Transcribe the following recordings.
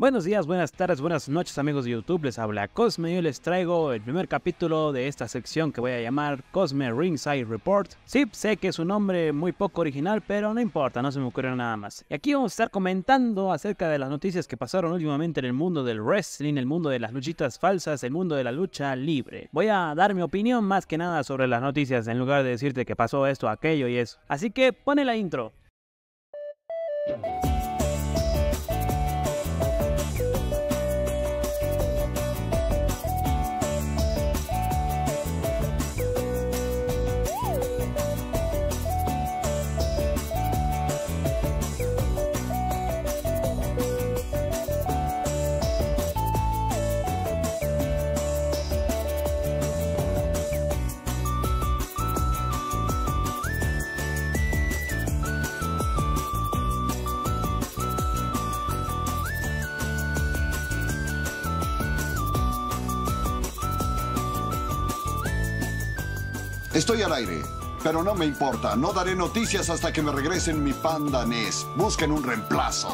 Buenos días, buenas tardes, buenas noches amigos de YouTube, les habla Cosme y les traigo el primer capítulo de esta sección que voy a llamar Cosme Ringside Report. Sí, sé que es un nombre muy poco original, pero no importa, no se me ocurrió nada más. Y aquí vamos a estar comentando acerca de las noticias que pasaron últimamente en el mundo del wrestling, el mundo de las luchitas falsas, el mundo de la lucha libre. Voy a dar mi opinión más que nada sobre las noticias en lugar de decirte que pasó esto, aquello y eso. Así que pone la intro. Estoy al aire, pero no me importa. No daré noticias hasta que me regresen mi pan danés. Busquen un reemplazo.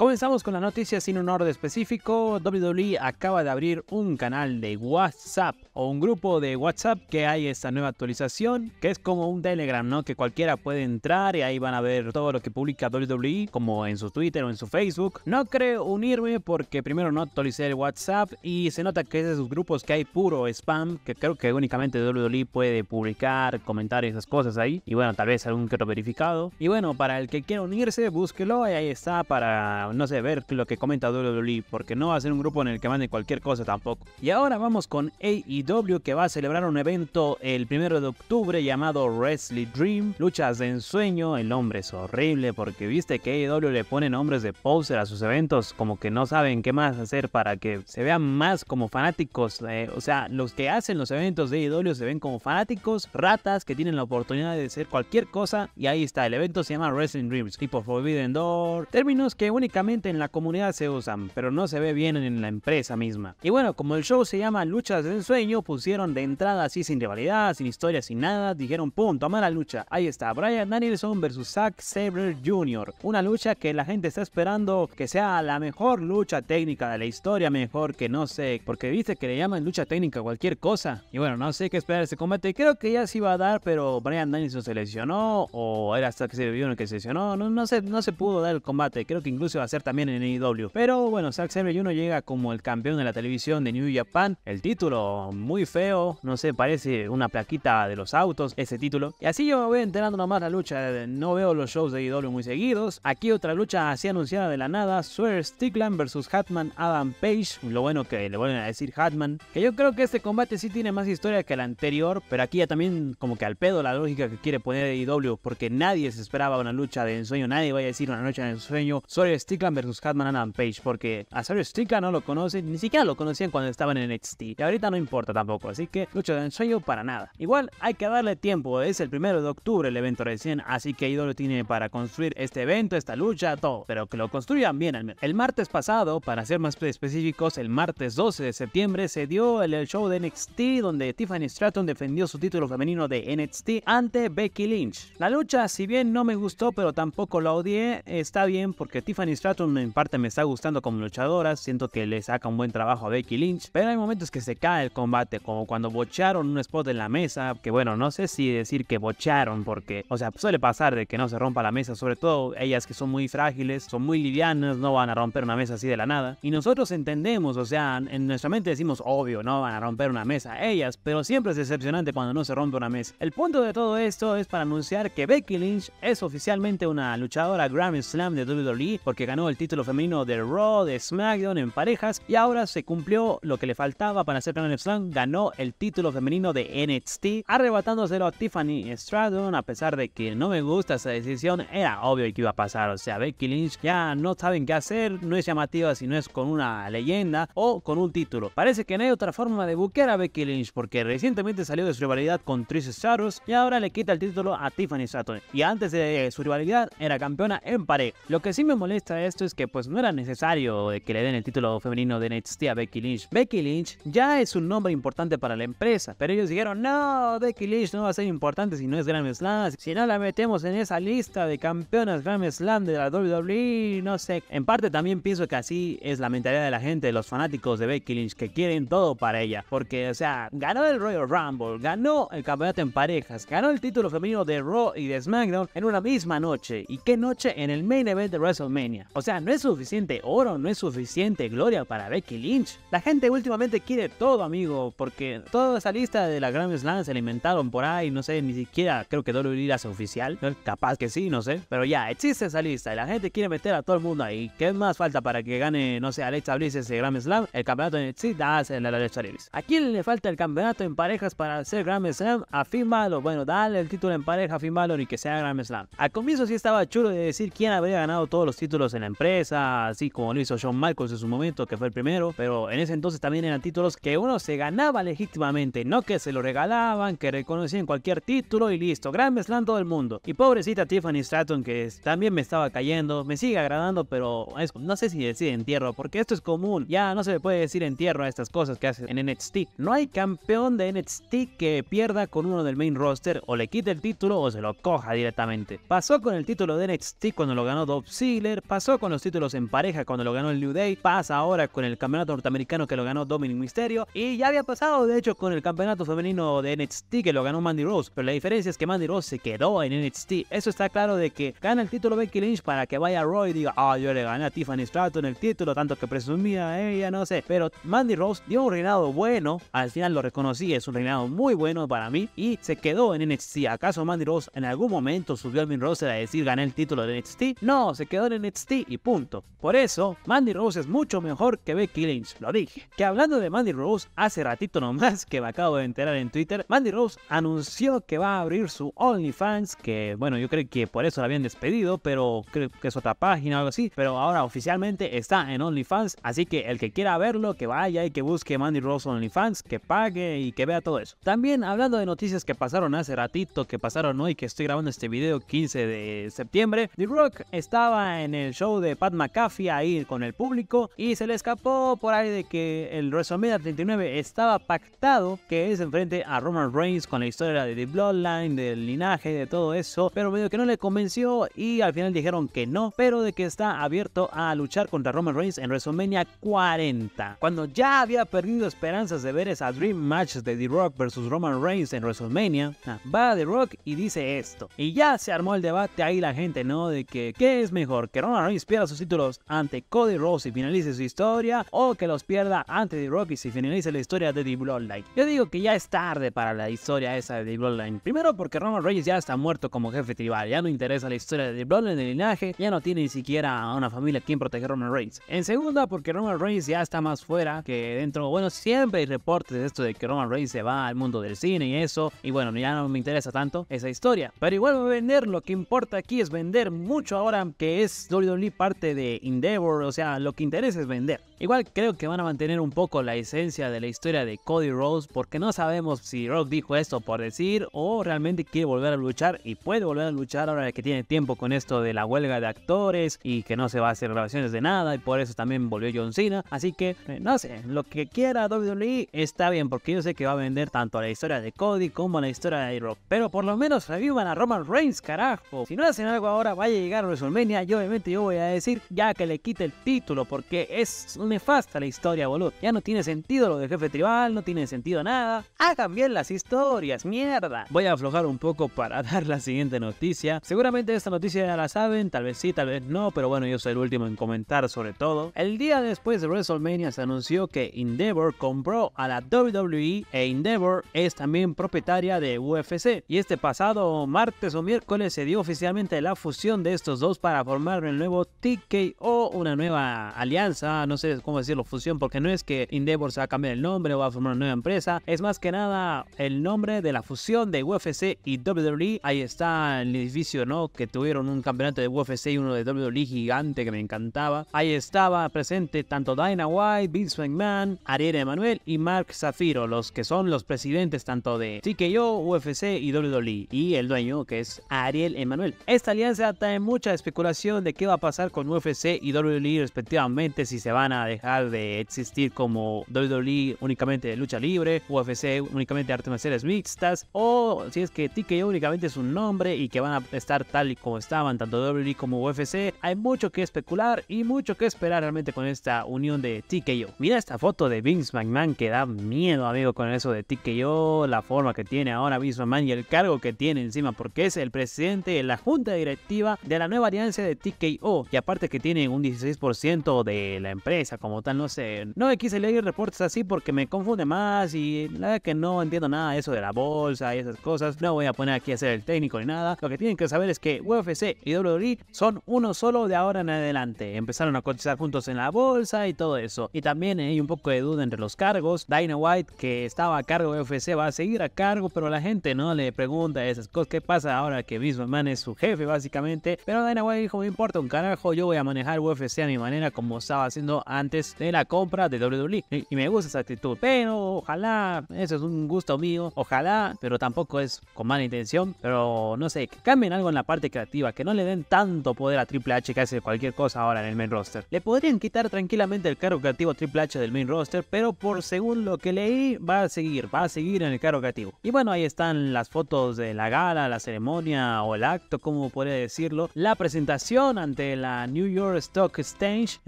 Comenzamos con la noticia sin un orden específico. WWE acaba de abrir un canal de WhatsApp o un grupo de WhatsApp que hay esta nueva actualización, que es como un Telegram, ¿no? Que cualquiera puede entrar y ahí van a ver todo lo que publica WWE, como en su Twitter o en su Facebook. No creo unirme porque primero no actualicé el WhatsApp y se nota que es de esos grupos que hay puro spam, que creo que únicamente WWE puede publicar, comentar esas cosas ahí. Y bueno, tal vez algún que otro verificado. Y bueno, para el que quiera unirse, búsquelo y ahí está para no sé, ver lo que comenta WWE, porque no va a ser un grupo en el que mande cualquier cosa tampoco. Y ahora vamos con AEW que va a celebrar un evento el primero de octubre llamado Wrestling Dream, luchas de ensueño, el nombre es horrible porque viste que AEW le pone nombres de poser a sus eventos, como que no saben qué más hacer para que se vean más como fanáticos, eh, o sea, los que hacen los eventos de AEW se ven como fanáticos, ratas que tienen la oportunidad de hacer cualquier cosa y ahí está, el evento se llama Wrestling Dreams, tipo Forbidden Door, términos que únicamente en la comunidad se usan, pero no se ve bien en la empresa misma. Y bueno, como el show se llama Luchas de sueño pusieron de entrada así sin rivalidad, sin historia, sin nada, dijeron punto, a la lucha. Ahí está, Brian Danielson versus Zack Sabre Jr. Una lucha que la gente está esperando que sea la mejor lucha técnica de la historia, mejor que no sé, porque viste que le llaman lucha técnica cualquier cosa. Y bueno, no sé qué esperar ese combate, creo que ya se iba a dar, pero Brian Danielson se lesionó o era Zack Sabre Jr. que se lesionó, no, no, se, no se pudo dar el combate, creo que incluso a hacer también en AEW. Pero bueno, Zack Sabre Jr. llega como el campeón de la televisión de New Japan. El título muy feo, no sé, parece una plaquita de los autos ese título. Y así yo me voy enterando nomás la lucha. No veo los shows de AEW muy seguidos. Aquí otra lucha así anunciada de la nada. Swear Stickland versus Hatman Adam Page. Lo bueno que le vuelven a decir Hatman. Que yo creo que este combate sí tiene más historia que el anterior. Pero aquí ya también como que al pedo la lógica que quiere poner AEW. Porque nadie se esperaba una lucha de ensueño. Nadie vaya a decir una noche de ensueño. Swear Strickland versus Hatman Adam Page, porque a Sergio Strickland no lo conocen, ni siquiera lo conocían cuando estaban en NXT, y ahorita no importa tampoco, así que lucha de ensueño para nada. Igual hay que darle tiempo, es el primero de octubre el evento recién, así que Idolo tiene para construir este evento, esta lucha, todo, pero que lo construyan bien al menos. El martes pasado, para ser más específicos, el martes 12 de septiembre se dio el show de NXT donde Tiffany Stratton defendió su título femenino de NXT ante Becky Lynch. La lucha, si bien no me gustó, pero tampoco la odié, está bien porque Tiffany Stratton en parte me está gustando como luchadora, siento que le saca un buen trabajo a Becky Lynch, pero hay momentos que se cae el combate, como cuando bocharon un spot en la mesa, que bueno, no sé si decir que bocharon porque, o sea, suele pasar de que no se rompa la mesa, sobre todo ellas que son muy frágiles, son muy livianas, no van a romper una mesa así de la nada. Y nosotros entendemos, o sea, en nuestra mente decimos, obvio, no van a romper una mesa ellas, pero siempre es decepcionante cuando no se rompe una mesa. El punto de todo esto es para anunciar que Becky Lynch es oficialmente una luchadora Grammy Slam de WWE porque ganó el título femenino de Raw, de SmackDown en parejas y ahora se cumplió lo que le faltaba para ser Grand Slam, ganó el título femenino de NXT, arrebatándoselo a Tiffany Stratton, a pesar de que no me gusta esa decisión, era obvio que iba a pasar, o sea, Becky Lynch ya no saben qué hacer, no es llamativa si no es con una leyenda o con un título. Parece que no hay otra forma de buquear a Becky Lynch porque recientemente salió de su rivalidad con Trish Stratus y ahora le quita el título a Tiffany Stratton y antes de su rivalidad era campeona en pareja. Lo que sí me molesta esto es que pues no era necesario que le den el título femenino de NXT a Becky Lynch. Becky Lynch ya es un nombre importante para la empresa, pero ellos dijeron, no, Becky Lynch no va a ser importante si no es Grand Slam, si no la metemos en esa lista de campeonas Grand Slam de la WWE, no sé. En parte también pienso que así es la mentalidad de la gente, de los fanáticos de Becky Lynch, que quieren todo para ella, porque o sea, ganó el Royal Rumble, ganó el campeonato en parejas, ganó el título femenino de Raw y de SmackDown en una misma noche, y qué noche en el main event de WrestleMania. O sea, no es suficiente oro, no es suficiente gloria para Becky Lynch. La gente últimamente quiere todo, amigo, porque toda esa lista de la Grand Slam se alimentaron por ahí, no sé, ni siquiera creo que WWE oficial no oficial. Capaz que sí, no sé. Pero ya, existe esa lista y la gente quiere meter a todo el mundo ahí. ¿Qué más falta para que gane, no sé, Alexa Bliss ese Grand Slam? El campeonato en el en la Alexa Bliss. ¿A quién le falta el campeonato en parejas para hacer Grand Slam? Balor. bueno, dale el título en pareja, Balor y que sea Grand Slam. Al comienzo sí estaba chulo de decir quién habría ganado todos los títulos en la empresa, así como lo hizo John Michaels en su momento, que fue el primero, pero en ese entonces también eran títulos que uno se ganaba legítimamente, no que se lo regalaban, que reconocían cualquier título y listo, Gran meslán todo el mundo. Y pobrecita Tiffany Stratton, que también me estaba cayendo, me sigue agradando, pero no sé si decir entierro, porque esto es común, ya no se le puede decir entierro a estas cosas que hacen en NXT. No hay campeón de NXT que pierda con uno del main roster, o le quite el título o se lo coja directamente. Pasó con el título de NXT cuando lo ganó Dove Sealer pasó con los títulos en pareja cuando lo ganó el New Day, pasa ahora con el campeonato norteamericano que lo ganó Dominic Mysterio y ya había pasado de hecho con el campeonato femenino de NXT que lo ganó Mandy Rose, pero la diferencia es que Mandy Rose se quedó en NXT. Eso está claro de que gana el título Becky Lynch para que vaya Roy y diga, ah, yo le gané a Tiffany Stratton el título, tanto que presumía ella, no sé. Pero Mandy Rose dio un reinado bueno, al final lo reconocí, es un reinado muy bueno para mí y se quedó en NXT. ¿Acaso Mandy Rose en algún momento subió al min roster a decir gané el título de NXT? No, se quedó en NXT y punto. Por eso, Mandy Rose es mucho mejor que Becky Lynch, lo dije. Que hablando de Mandy Rose, hace ratito nomás que me acabo de enterar en Twitter, Mandy Rose anunció que va a abrir su OnlyFans, que bueno, yo creo que por eso la habían despedido, pero creo que es otra página o algo así, pero ahora oficialmente está en OnlyFans, así que el que quiera verlo, que vaya y que busque Mandy Rose OnlyFans, que pague y que vea todo eso. También hablando de noticias que pasaron hace ratito, que pasaron hoy, que estoy grabando este video 15 de septiembre, The Rock estaba en el show de Pat McAfee ahí con el público y se le escapó por ahí de que el WrestleMania 39 estaba pactado que es enfrente a Roman Reigns con la historia de The Bloodline, del linaje, de todo eso, pero medio que no le convenció y al final dijeron que no, pero de que está abierto a luchar contra Roman Reigns en WrestleMania 40. Cuando ya había perdido esperanzas de ver esa Dream Match de The Rock versus Roman Reigns en WrestleMania, ah, va The Rock y dice esto. Y ya se armó el debate ahí la gente, ¿no? De que, ¿qué es mejor? ¿Que Roman pierda sus títulos ante Cody Rhodes y finalice su historia, o que los pierda ante The Rockies y finalice la historia de The Bloodline. Yo digo que ya es tarde para la historia esa de The Bloodline. Primero porque Roman Reigns ya está muerto como jefe tribal, ya no interesa la historia de The Bloodline del linaje, ya no tiene ni siquiera una familia quien a Roman Reigns. En segunda porque Roman Reigns ya está más fuera que dentro. Bueno, siempre hay reportes de esto de que Roman Reigns se va al mundo del cine y eso, y bueno, ya no me interesa tanto esa historia. Pero igual va a vender, lo que importa aquí es vender mucho ahora que es WWE parte de Endeavor, o sea, lo que interesa es vender. Igual creo que van a mantener un poco la esencia de la historia de Cody Rhodes porque no sabemos si Rock dijo esto por decir o realmente quiere volver a luchar y puede volver a luchar ahora que tiene tiempo con esto de la huelga de actores y que no se va a hacer grabaciones de nada y por eso también volvió John Cena. Así que, eh, no sé, lo que quiera WWE está bien porque yo sé que va a vender tanto la historia de Cody como la historia de Rock. Pero por lo menos revivan a Roman Reigns, carajo. Si no hacen algo ahora, vaya a llegar a WrestleMania y obviamente yo voy voy a decir ya que le quite el título porque es nefasta la historia, boludo. Ya no tiene sentido lo de jefe tribal, no tiene sentido nada. Hagan bien las historias, mierda. Voy a aflojar un poco para dar la siguiente noticia. Seguramente esta noticia ya la saben, tal vez sí, tal vez no, pero bueno, yo soy el último en comentar sobre todo. El día después de WrestleMania se anunció que Endeavor compró a la WWE e Endeavor es también propietaria de UFC. Y este pasado martes o miércoles se dio oficialmente la fusión de estos dos para formar el nuevo TKO, una nueva alianza, no sé cómo decirlo, fusión, porque no es que Endeavor se va a cambiar el nombre o va a formar una nueva empresa, es más que nada el nombre de la fusión de UFC y WWE. Ahí está el edificio, ¿no? Que tuvieron un campeonato de UFC y uno de WWE gigante que me encantaba. Ahí estaba presente tanto Dana White, Vince McMahon, Ariel Emanuel y Mark Zafiro, los que son los presidentes tanto de TKO, UFC y WWE, y el dueño que es Ariel Emanuel. Esta alianza trae mucha especulación de qué va a pasar pasar con UFC y WWE respectivamente, si se van a dejar de existir como WWE únicamente de lucha libre, UFC únicamente de artes marciales mixtas, o si es que TKO únicamente es un nombre y que van a estar tal y como estaban tanto WWE como UFC. Hay mucho que especular y mucho que esperar realmente con esta unión de TKO. Mira esta foto de Vince McMahon que da miedo, amigo, con eso de TKO, la forma que tiene ahora Vince McMahon y el cargo que tiene encima, porque es el presidente de la junta directiva de la nueva alianza de TKO y aparte que tienen un 16% de la empresa como tal, no sé. No me quise leer reportes así porque me confunde más y la verdad que no entiendo nada de eso de la bolsa y esas cosas. No voy a poner aquí a ser el técnico ni nada. Lo que tienen que saber es que UFC y WWE son uno solo de ahora en adelante. Empezaron a cotizar juntos en la bolsa y todo eso. Y también hay un poco de duda entre los cargos. Dina White, que estaba a cargo de UFC, va a seguir a cargo, pero la gente no le pregunta esas cosas. ¿Qué pasa ahora que mismo man es su jefe, básicamente? Pero Dina White dijo: Me importa un canal yo voy a manejar UFC a mi manera como estaba haciendo antes de la compra de WWE. Y, me gusta esa actitud, pero ojalá, eso es un gusto mío, ojalá, pero tampoco es con mala intención, pero no sé, que cambien algo en la parte creativa, que no le den tanto poder a Triple H que hace cualquier cosa ahora en el main roster. Le podrían quitar tranquilamente el cargo creativo Triple H del main roster, pero por según lo que leí, va a seguir, va a seguir en el cargo creativo. Y bueno, ahí están las fotos de la gala, la ceremonia o el acto, como podría decirlo, la presentación ante la New York Stock Exchange,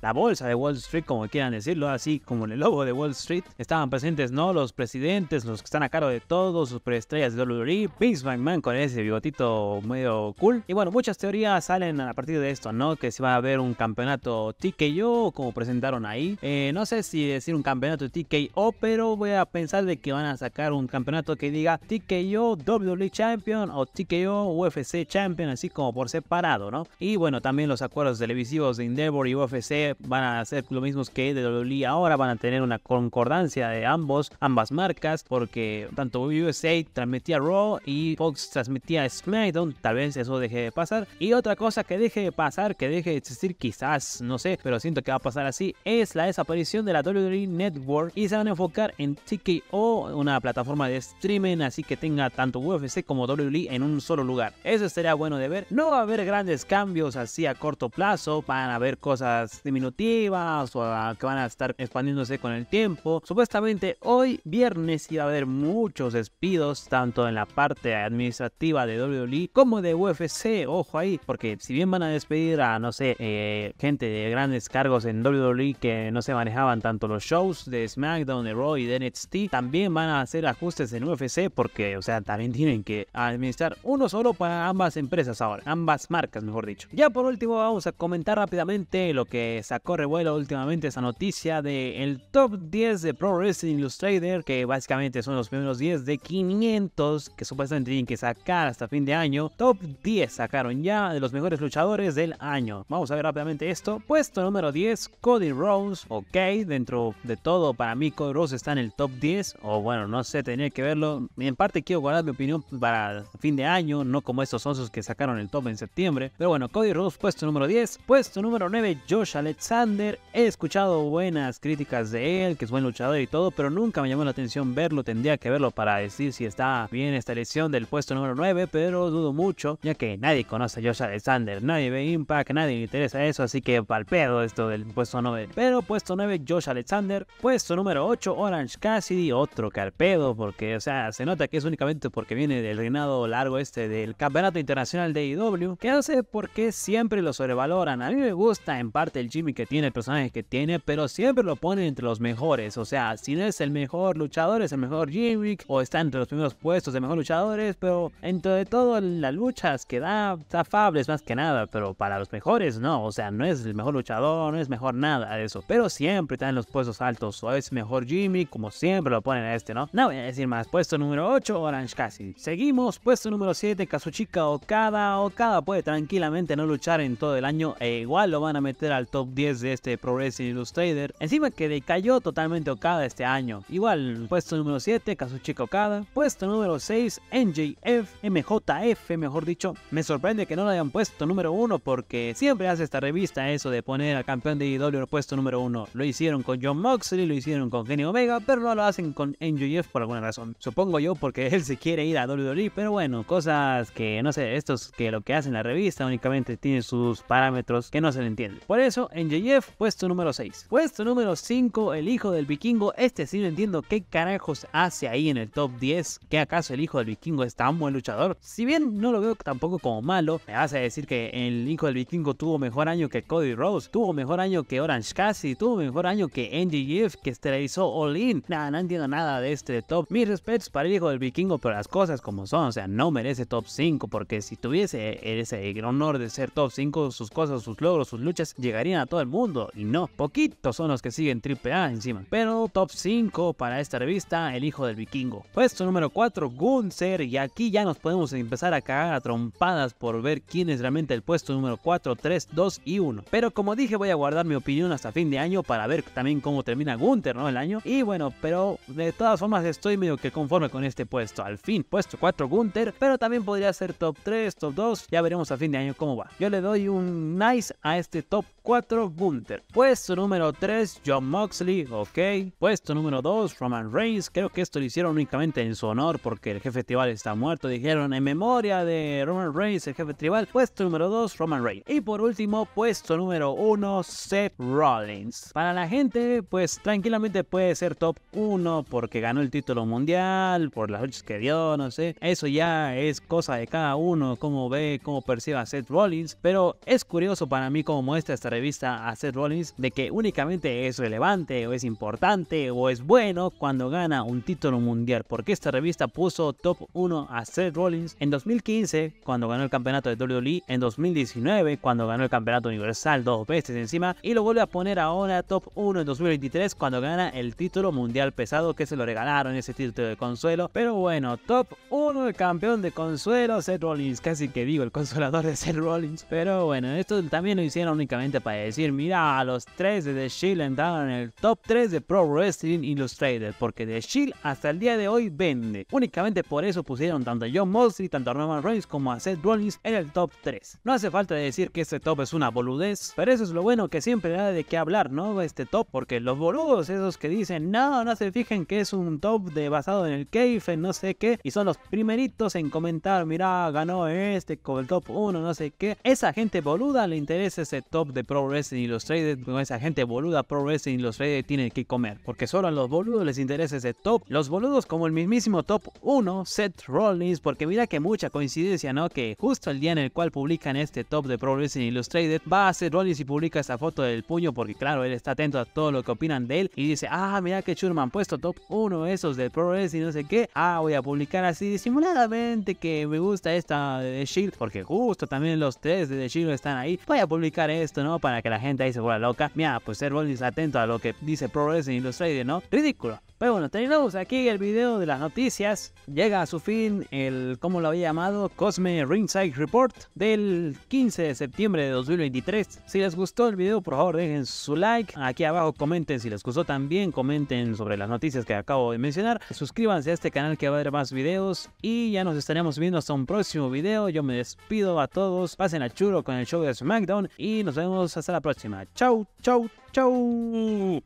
la bolsa de Wall Street, como quieran decirlo, así como el logo de Wall Street, estaban presentes, ¿no? Los presidentes, los que están a cargo de todos, sus preestrellas de WWE, Vince McMahon con ese bigotito medio cool. Y bueno, muchas teorías salen a partir de esto, ¿no? Que si va a haber un campeonato TKO, como presentaron ahí. Eh, no sé si decir un campeonato TKO, pero voy a pensar de que van a sacar un campeonato que diga TKO WWE Champion o TKO UFC Champion, así como por separado, ¿no? Y bueno, también los acuerdos televisivos de Endeavor y UFC van a ser lo mismo que de WWE ahora, van a tener una concordancia de ambos, ambas marcas, porque tanto USA transmitía Raw y Fox transmitía SmackDown, tal vez eso deje de pasar. Y otra cosa que deje de pasar, que deje de existir quizás, no sé, pero siento que va a pasar así, es la desaparición de la WWE Network y se van a enfocar en TKO, una plataforma de streaming, así que tenga tanto UFC como WWE en un solo lugar. Eso estaría bueno de ver. No va a haber grandes cambios así corto plazo, van a haber cosas diminutivas o que van a estar expandiéndose con el tiempo. Supuestamente hoy viernes iba a haber muchos despidos, tanto en la parte administrativa de WWE como de UFC, ojo ahí, porque si bien van a despedir a, no sé, eh, gente de grandes cargos en WWE que no se manejaban tanto los shows de SmackDown, de Raw y de NXT, también van a hacer ajustes en UFC porque, o sea, también tienen que administrar uno solo para ambas empresas ahora, ambas marcas, mejor dicho. Ya por último, vamos a comentar rápidamente lo que sacó revuelo últimamente esa noticia De el top 10 de Pro Wrestling Illustrator, que básicamente son los primeros 10 de 500 que supuestamente tienen que sacar hasta fin de año. Top 10 sacaron ya de los mejores luchadores del año. Vamos a ver rápidamente esto. Puesto número 10, Cody Rose Ok, dentro de todo, para mí Cody Rose está en el top 10. O bueno, no sé, tenía que verlo. En parte quiero guardar mi opinión para fin de año, no como estos osos que sacaron el top en septiembre. Pero bueno, Cody Rose pues puesto número 10. Puesto número 9, Josh Alexander. He escuchado buenas críticas de él, que es buen luchador y todo, pero nunca me llamó la atención verlo. Tendría que verlo para decir si está bien esta elección del puesto número 9, pero dudo mucho, ya que nadie conoce a Josh Alexander, nadie ve Impact, nadie le interesa eso, así que palpedo esto del puesto 9. Pero puesto 9, Josh Alexander. Puesto número 8, Orange Cassidy, otro carpedo, porque, o sea, se nota que es únicamente porque viene del reinado largo este del Campeonato Internacional de IW, e que hace porque por qué siempre lo sobrevaloran. A mí me gusta en parte el Jimmy que tiene, el personaje que tiene, pero siempre lo pone entre los mejores. O sea, si no es el mejor luchador, es el mejor Jimmy, o está entre los primeros puestos de mejor luchadores, pero entre de todo las luchas que da, afables más que nada, pero para los mejores no. O sea, no es el mejor luchador, no es mejor nada de eso, pero siempre está en los puestos altos. O es mejor Jimmy, como siempre lo ponen a este, ¿no? No voy a decir más. Puesto número 8, Orange Cassidy. Seguimos, puesto número 7, Kazuchika Okada. Okada puede tranquilamente no luchar en todo el año e igual lo van a meter al top 10 de este Pro Illustrator. Encima que decayó totalmente Okada este año. Igual, puesto número 7, Kazuchika Okada. Puesto número 6, NJF, MJF mejor dicho. Me sorprende que no lo hayan puesto número 1 porque siempre hace esta revista eso de poner al campeón de IW e puesto número 1. Lo hicieron con John Moxley, lo hicieron con Kenny Omega, pero no lo hacen con NJF por alguna razón. Supongo yo porque él se quiere ir a WWE, pero bueno, cosas que no sé, estos que lo que hacen la revista únicamente tiene su parámetros que no se le entiende. Por eso, en puesto número 6. Puesto número 5, el hijo del vikingo. Este sí no entiendo qué carajos hace ahí en el top 10. ¿Qué acaso el hijo del vikingo es tan buen luchador? Si bien no lo veo tampoco como malo, me vas a decir que el hijo del vikingo tuvo mejor año que Cody Rose tuvo mejor año que Orange Cassidy, tuvo mejor año que NGF, que esterilizó All In. Nada, no entiendo nada de este top. Mis respetos para el hijo del vikingo, pero las cosas como son, o sea, no merece top 5, porque si tuviese ese honor de ser top 5, sus cosas, sus logros, sus luchas llegarían a todo el mundo. Y no, poquitos son los que siguen AAA encima. Pero top 5 para esta revista, El Hijo del Vikingo. Puesto número 4, Gunther. Y aquí ya nos podemos empezar a cagar a trompadas por ver quién es realmente el puesto número 4, 3, 2 y 1. Pero como dije, voy a guardar mi opinión hasta fin de año para ver también cómo termina Gunther, ¿no? El año. Y bueno, pero de todas formas estoy medio que conforme con este puesto. Al fin, puesto 4 Gunther, pero también podría ser top 3, top 2. Ya veremos a fin de año cómo va. Yo le doy y un nice a este top 4, Gunther. Puesto número 3, John Moxley, ok. Puesto número 2, Roman Reigns. Creo que esto lo hicieron únicamente en su honor porque el jefe tribal está muerto. Dijeron en memoria de Roman Reigns, el jefe tribal. Puesto número 2, Roman Reigns. Y por último, puesto número 1, Seth Rollins. Para la gente, pues tranquilamente puede ser top 1 porque ganó el título mundial, por las luchas que dio, no sé. Eso ya es cosa de cada uno, cómo ve, cómo percibe a Seth Rollins. Pero es curioso para mí cómo muestra esta revista a Seth Rollins de que únicamente es relevante o es importante o es bueno cuando gana un título mundial, porque esta revista puso top 1 a Seth Rollins en 2015 cuando ganó el campeonato de WWE, en 2019 cuando ganó el campeonato universal dos veces encima y lo vuelve a poner ahora top 1 en 2023 cuando gana el título mundial pesado que se lo regalaron ese título de consuelo, pero bueno, top 1 el campeón de consuelo Seth Rollins, casi que digo el consolador de Seth Rollins, pero bueno, esto también lo hicieron únicamente para decir, mira, los tres de The Shield entraron en el top 3 de Pro Wrestling Illustrated, porque The Shield hasta el día de hoy vende. Únicamente por eso pusieron tanto a John Mosley, tanto a Norman Reigns como a Seth Rollins en el top 3. No hace falta decir que este top es una boludez, pero eso es lo bueno que siempre da de qué hablar, ¿no? Este top, porque los boludos esos que dicen, no, no se fijen que es un top de basado en el cave, no sé qué, y son los primeritos en comentar, mira, ganó este con el top 1, no sé qué. Esa gente boluda le interesa ese top de Pro Wrestling Illustrated, con esa gente boluda, Pro Wrestling Illustrated Tienen que comer, porque solo a los boludos les interesa ese top. Los boludos como el mismísimo top 1, Seth Rollins, porque mira que mucha coincidencia, ¿no? Que justo el día en el cual publican este top de Pro Wrestling Illustrated, va a Seth Rollins y publica esta foto del puño, porque claro, él está atento a todo lo que opinan de él y dice, ah, mira que han puesto top 1 esos de Pro Wrestling, no sé qué, ah, voy a publicar así disimuladamente que me gusta esta de The Shield, porque justo también los tres de The Shield están ahí, voy a publicar esto, ¿no? para que la gente ahí se vuelva loca. Mira, pues ser bolis atento a lo que dice Pro Wrestling Illustrated, ¿no? Ridículo. Pero bueno, terminamos aquí el video de las noticias. Llega a su fin el, como lo había llamado, Cosme Ringside Report del 15 de septiembre de 2023. Si les gustó el video, por favor dejen su like. Aquí abajo comenten si les gustó también, comenten sobre las noticias que acabo de mencionar. Suscríbanse a este canal que va a haber más videos y ya nos estaremos viendo hasta un próximo video. Yo me despido a todos. Pasen a chulo con el show de SmackDown y nos vemos hasta la próxima. Chau, chau, chau.